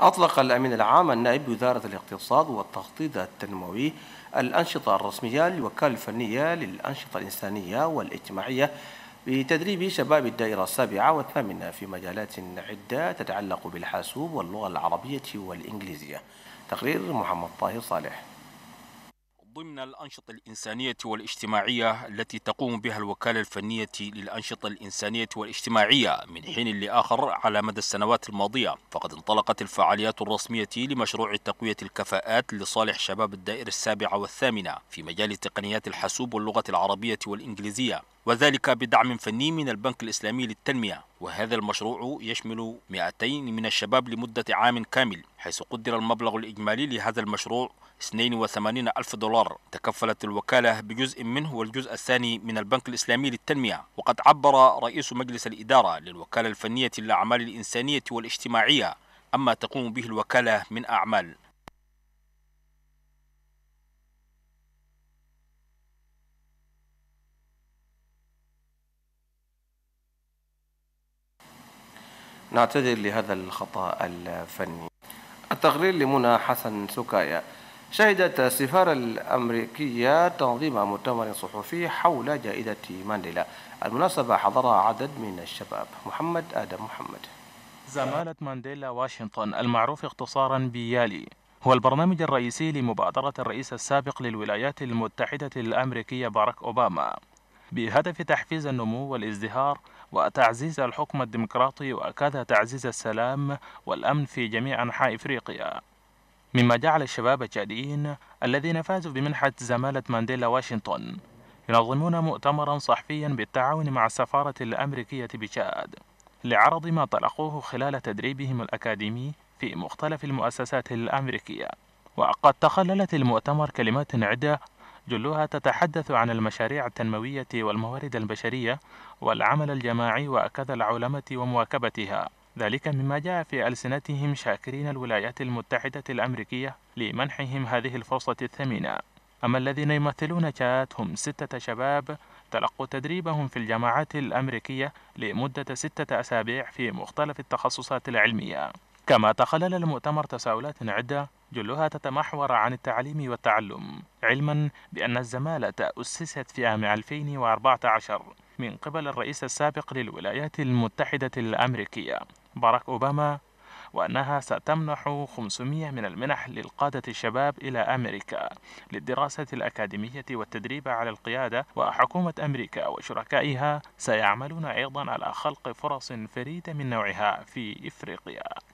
أطلق الأمين العام النائب بوزارة الاقتصاد والتخطيط التنموي الأنشطة الرسمية للوكالة الفنية للأنشطة الإنسانية والاجتماعية بتدريب شباب الدائرة السابعة والثامنة في مجالات عدة تتعلق بالحاسوب واللغة العربية والإنجليزية تقرير محمد طاهر صالح ضمن الأنشطة الإنسانية والاجتماعية التي تقوم بها الوكالة الفنية للأنشطة الإنسانية والاجتماعية من حين لآخر على مدى السنوات الماضية فقد انطلقت الفعاليات الرسمية لمشروع تقوية الكفاءات لصالح شباب الدائرة السابعة والثامنة في مجال تقنيات الحاسوب واللغة العربية والإنجليزية وذلك بدعم فني من البنك الإسلامي للتنمية وهذا المشروع يشمل 200 من الشباب لمدة عام كامل حيث قدر المبلغ الإجمالي لهذا المشروع 82 ألف دولار تكفلت الوكالة بجزء منه والجزء الثاني من البنك الإسلامي للتنمية وقد عبر رئيس مجلس الإدارة للوكالة الفنية للأعمال الإنسانية والاجتماعية أما تقوم به الوكالة من أعمال نعتذر لهذا الخطأ الفني التقرير لمنى حسن سكايا شهدت السفارة الأمريكية تنظيم مؤتمر صحفي حول جائزة مانديلا المناسبة حضرها عدد من الشباب محمد آدم محمد زمالة مانديلا واشنطن المعروف اختصارا بيالي هو البرنامج الرئيسي لمبادرة الرئيس السابق للولايات المتحدة الأمريكية باراك أوباما بهدف تحفيز النمو والازدهار وتعزيز الحكم الديمقراطي وأكاد تعزيز السلام والأمن في جميع أنحاء إفريقيا مما جعل الشباب التشاديين الذين فازوا بمنحة زمالة مانديلا واشنطن ينظمون مؤتمرا صحفيا بالتعاون مع السفارة الأمريكية بتشاد لعرض ما تلقوه خلال تدريبهم الأكاديمي في مختلف المؤسسات الأمريكية وقد تخللت المؤتمر كلمات عدة جلها تتحدث عن المشاريع التنموية والموارد البشرية والعمل الجماعي وأكد العولمة ومواكبتها ذلك مما جاء في ألسنتهم شاكرين الولايات المتحدة الأمريكية لمنحهم هذه الفرصة الثمينة أما الذين يمثلون تشاد هم ستة شباب تلقوا تدريبهم في الجامعات الأمريكية لمدة ستة أسابيع في مختلف التخصصات العلمية كما تخلل المؤتمر تساؤلات عدة جلها تتمحور عن التعليم والتعلم علما بأن الزمالة أسست في عام 2014 من قبل الرئيس السابق للولايات المتحدة الأمريكية باراك أوباما وأنها ستمنح 500 من المنح للقادة الشباب إلى أمريكا للدراسة الأكاديمية والتدريب على القيادة وحكومة أمريكا وشركائها سيعملون أيضا على خلق فرص فريدة من نوعها في إفريقيا